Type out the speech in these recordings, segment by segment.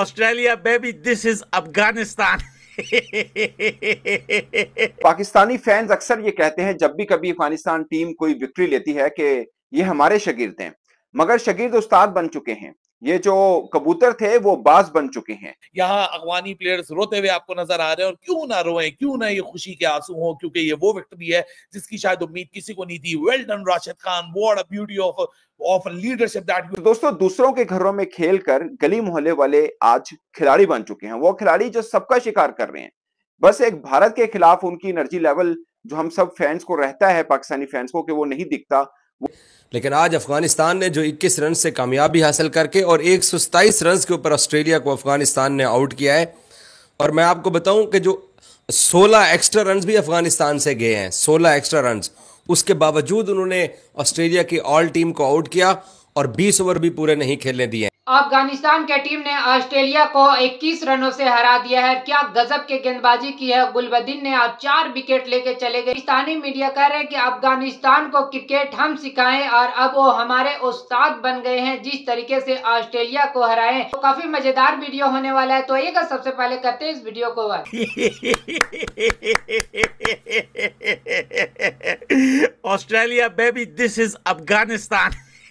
Australia baby this is Afghanistan Pakistani fans अक्सर ये कहते हैं जब भी कभी अफगानिस्तान टीम कोई विक्ट्री लेती है कि ये हमारे शगिर्द हैं मगर शकीर उस्ताद बन चुके हैं ये जो कबूतर थे वो बाज बन चुके हैं यहाँ अफगानी प्लेयर्स रोते हुए आपको नजर आ रहे हैं और क्यों ना रोए क्यों ना ये खुशी के आंसू हो क्योंकि ये वो विक्ट्री है जिसकी शायद उम्मीद किसी को नहीं थी well done Rashid Khan what a beauty of of leadership that दोस्तों दूसरों के घरों में खेल कर गली मोहल्ले वाले आज खिलाड़ी बन चुके हैं वो खिलाड़ी जो सबका शिकार कर रहे हैं बस एक भारत के खिलाफ उनकी एनर्जी लेवल जो हम सब फैंस को रहता है पाकिस्तानी फैंस को कि वो नहीं दिखता वो... लेकिन आज अफगानिस्तान ने जो 21 रन से कामयाबी हासिल करके और एक सौ रन के ऊपर ऑस्ट्रेलिया को अफगानिस्तान ने आउट किया है और मैं आपको बताऊं कि जो 16 एक्स्ट्रा रन भी अफगानिस्तान से गए हैं 16 एक्स्ट्रा रन उसके बावजूद उन्होंने ऑस्ट्रेलिया की ऑल टीम को आउट किया और 20 ओवर भी पूरे नहीं खेलने दिए अफगानिस्तान के टीम ने ऑस्ट्रेलिया को 21 रनों से हरा दिया है क्या गजब के गेंदबाजी की है गुलबदीन ने अब चार विकेट लेके चले गए स्थानीय मीडिया कह रहे हैं कि अफगानिस्तान को क्रिकेट हम सिखाएं और अब वो हमारे उस्ताद बन गए हैं जिस तरीके से ऑस्ट्रेलिया को हराए तो काफी मजेदार वीडियो होने वाला है तो एक सबसे पहले करते हैं इस वीडियो को Australia baby this is Afghanistan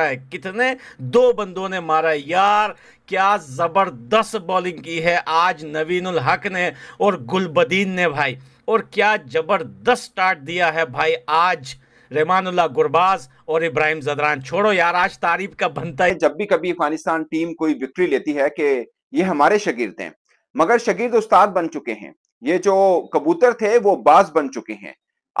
कितने दो बंदों ने मारा यार क्या जबरदस्त बॉलिंग की है आज नवीनुल हक ने और गुलबदीन ने भाई और क्या जबरदस्त स्टार्ट दिया है भाई आज रहमानुल्ला गुरबाज और इब्राहिम जदरान छोड़ो यार आज तारीफ का बनता है जब भी कभी अफगानिस्तान टीम कोई विक्ट्री लेती है कि ये हमारे शगीर्द हैं मगर शगीर्द उस्ताद बन चुके हैं ये जो कबूतर थे वो बाज बन चुके हैं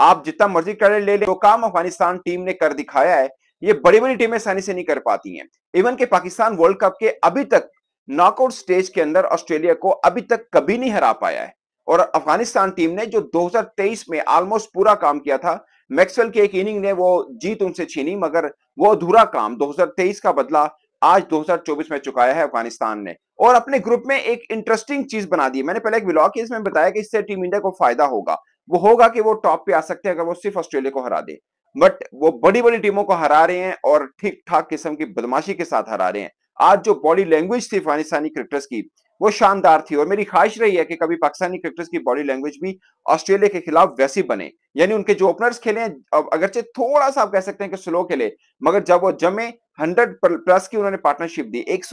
आप जितना मर्जी क्रेडिट ले लें वो तो काम अफगानिस्तान टीम ने कर दिखाया है ये बड़ी बड़ी टीमें आसानी से नहीं कर पाती हैं इवन के पाकिस्तान वर्ल्ड कप के अभी तक नॉकआउट स्टेज के अंदर ऑस्ट्रेलिया को अभी तक कभी नहीं हरा पाया है और अफगानिस्तान टीम ने जो 2023 में ऑलमोस्ट पूरा काम किया था मैक्सवेल की एक इनिंग ने वो जीत उनसे छीनी मगर वो अधूरा काम 2023 का बदला आज 2024 में चुकाया है अफगानिस्तान ने और अपने ग्रुप में एक इंटरेस्टिंग चीज बना दी मैंने पहले एक ब्लॉग इसमें बताया कि इससे टीम इंडिया को फायदा होगा वो होगा कि वो टॉप पे आ सकते हैं अगर वो सिर्फ ऑस्ट्रेलिया को हरा दे बट वो बड़ी बड़ी टीमों को हरा रहे हैं और ठीक ठाक किस्म की बदमाशी के साथ हरा रहे हैं आज जो बॉडी लैंग्वेज थी अफगानिस्तानी क्रिकेटर्स की वो शानदार थी और मेरी ख्वाहिश रही है कि कभी पाकिस्तानी क्रिकेटर्स की बॉडी लैंग्वेज भी ऑस्ट्रेलिया के खिलाफ वैसी बने यानी उनके जो ओपनर्स खेले अगरचे थोड़ा सा आप कह सकते हैं कि स्लो खेले मगर जब वो जमे हंड्रेड प्लस की उन्होंने पार्टनरशिप दी एक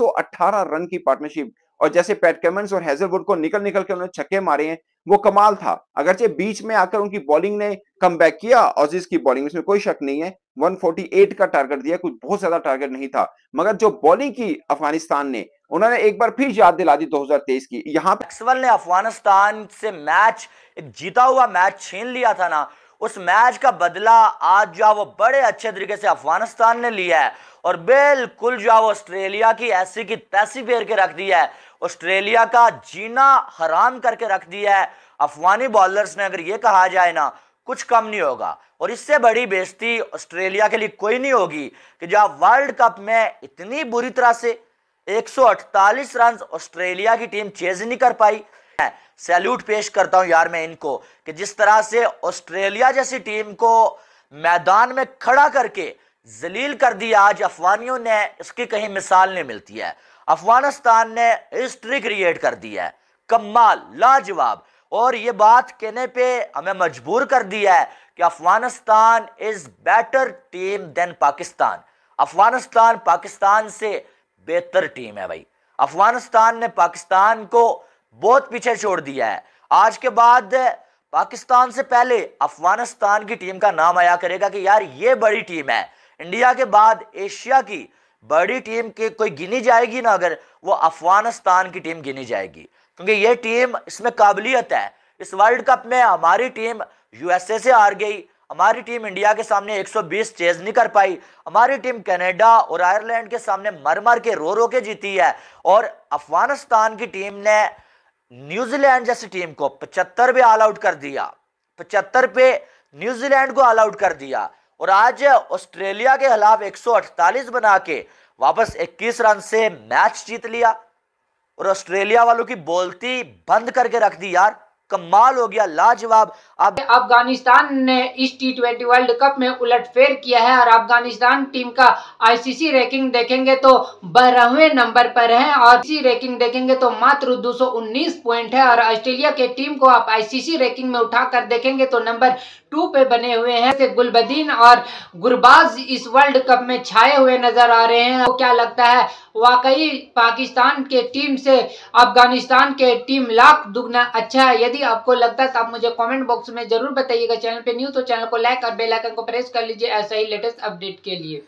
रन की पार्टनरशिप और जैसे पैट कैमंस और हैजरवुड को निकल निकल के उन्होंने छक्के मारे हैं वो कमाल था अगरचे बीच में आकर उनकी बॉलिंग ने कम बैक किया और की बॉलिंग उसमें कोई शक नहीं है 148 का टारगेट दिया कुछ बहुत ज्यादा टारगेट नहीं था मगर जो बॉलिंग की अफगानिस्तान ने उन्होंने एक बार फिर याद दिला दी 2023 की यहाँ पे ने अफगानिस्तान से मैच जीता हुआ मैच छीन लिया था ना उस मैच का बदला आज जो है वो बड़े अच्छे तरीके से अफगानिस्तान ने लिया है और बिल्कुल जो है वो ऑस्ट्रेलिया की ऐसी की तैसी फेर के रख दी है ऑस्ट्रेलिया का जीना हराम करके रख दिया है अफगानी बॉलर्स ने अगर ये कहा जाए ना कुछ कम नहीं होगा और इससे बड़ी बेजती ऑस्ट्रेलिया के लिए कोई नहीं होगी कि जो वर्ल्ड कप में इतनी बुरी तरह से 148 रन ऑस्ट्रेलिया की टीम चेज नहीं कर पाई सैल्यूट पेश करता हूं यार मैं इनको कि जिस तरह से ऑस्ट्रेलिया जैसी टीम को मैदान में खड़ा करके जलील कर दिया आज अफवानियों ने इसकी कहीं मिसाल नहीं मिलती है अफगानिस्तान ने हिस्ट्री क्रिएट कर दी है कमाल लाजवाब और ये बात कहने पे हमें मजबूर कर दिया है कि Afghanistan is better team than Pakistan Afghanistan Pakistan से बेहतर टीम है भाई अफगानिस्तान ने पाकिस्तान को बहुत पीछे छोड़ दिया है आज के बाद पाकिस्तान से पहले अफगानिस्तान की टीम का नाम आया करेगा कि यार ये बड़ी टीम है इंडिया के बाद एशिया की बड़ी टीम के कोई गिनी जाएगी ना अगर वो अफगानिस्तान की टीम गिनी जाएगी क्योंकि ये टीम इसमें काबिलियत है इस वर्ल्ड कप में हमारी टीम यूएसए से हार गई हमारी टीम इंडिया के सामने 120 चेज नहीं कर पाई हमारी टीम कनाडा और आयरलैंड के सामने मर मर के रो रो के जीती है और अफगानिस्तान की टीम ने न्यूजीलैंड जैसी टीम को पचहत्तर पे ऑल आउट कर दिया पचहत्तर पे न्यूजीलैंड को ऑल आउट कर दिया और आज ऑस्ट्रेलिया के खिलाफ 148 बना के वापस 21 रन से मैच जीत लिया और ऑस्ट्रेलिया वालों की बोलती बंद करके रख दी यार कमाल हो गया लाजवाब अब अफगानिस्तान ने इस टी ट्वेंटी वर्ल्ड कप में उलटफेर किया है और अफगानिस्तान टीम का आईसीसी रैंकिंग देखेंगे तो बारहवें नंबर पर है और इसी रैंकिंग देखेंगे तो मात्र 219 पॉइंट है और ऑस्ट्रेलिया के टीम को आप आईसीसी रैंकिंग में उठाकर देखेंगे तो नंबर टू पे बने हुए हैं गुलबदीन और गुरबाज इस वर्ल्ड कप में छाए हुए नजर आ रहे हैं तो क्या लगता है वाकई पाकिस्तान के टीम से अफगानिस्तान के टीम लाख दुगना अच्छा है यदि आपको लगता है तो आप मुझे कमेंट बॉक्स में जरूर बताइएगा चैनल पे न्यू तो चैनल को लाइक और बेल आइकन को प्रेस कर लीजिए ऐसा ही लेटेस्ट अपडेट के लिए